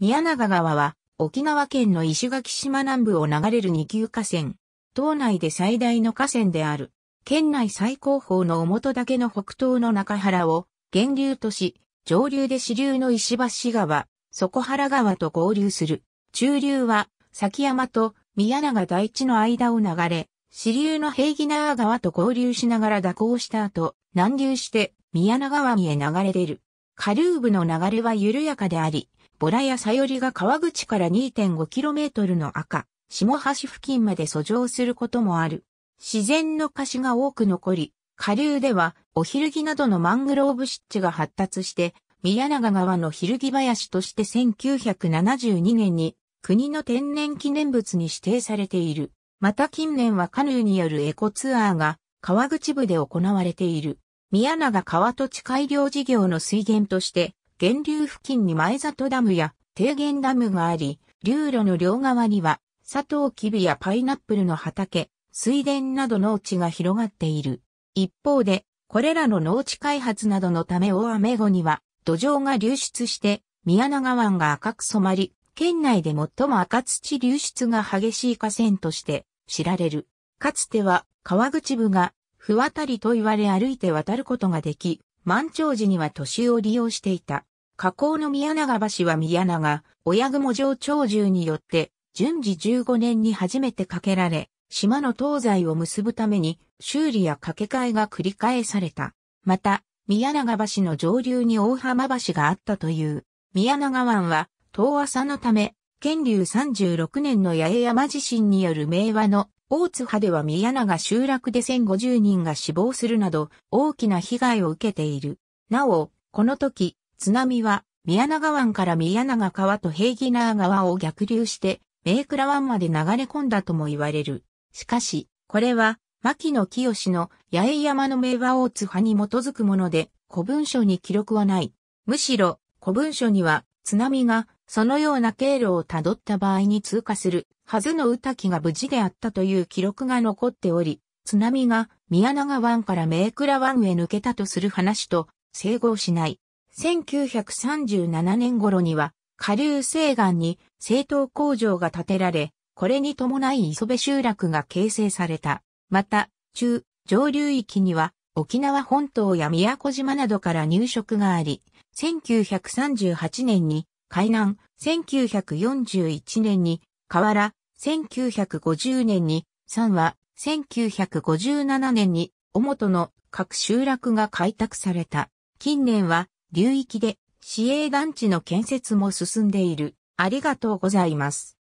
宮永川は沖縄県の石垣島南部を流れる二級河川。島内で最大の河川である。県内最高峰の表岳の北東の中原を源流とし、上流で支流の石橋川、底原川と合流する。中流は崎山と宮永大地の間を流れ、支流の平木川と合流しながら蛇行した後、南流して宮永川にへ流れ出る。下流部の流れは緩やかであり、ボラやサヨリが川口から 2.5km の赤、下橋付近まで遡上することもある。自然の歌詞が多く残り、下流ではお昼着などのマングローブ湿地が発達して、宮永川の昼着林として1972年に国の天然記念物に指定されている。また近年はカヌーによるエコツアーが川口部で行われている。宮永川土地改良事業の水源として、源流付近に前里ダムや低原ダムがあり、流路の両側には、サトウキビやパイナップルの畑、水田など農地が広がっている。一方で、これらの農地開発などのため大雨後には、土壌が流出して、宮永湾が赤く染まり、県内で最も赤土流出が激しい河川として知られる。かつては川口部が不渡りと言われ歩いて渡ることができ、満潮時には都市を利用していた。河口の宮長橋は宮長、親雲城長獣によって、順次15年に初めて架けられ、島の東西を結ぶために修理や架け替えが繰り返された。また、宮長橋の上流に大浜橋があったという。宮長湾は、遠浅のため、県流36年の八重山地震による名和の大津波では宮永集落で1050人が死亡するなど大きな被害を受けている。なお、この時、津波は宮永湾から宮永川と平義縄川を逆流して明倉湾まで流れ込んだとも言われる。しかし、これは牧野清の八重山の名和大津波に基づくもので古文書に記録はない。むしろ古文書には津波がそのような経路をたどった場合に通過するはずの宇滝が無事であったという記録が残っており、津波が宮長湾から明倉湾へ抜けたとする話と整合しない。1937年頃には下流西岸に製糖工場が建てられ、これに伴い磯部集落が形成された。また、中、上流域には沖縄本島や宮古島などから入植があり、1938年に海南、1941年に、河原、1950年に、三は、1957年に、尾本の各集落が開拓された。近年は、流域で、市営団地の建設も進んでいる。ありがとうございます。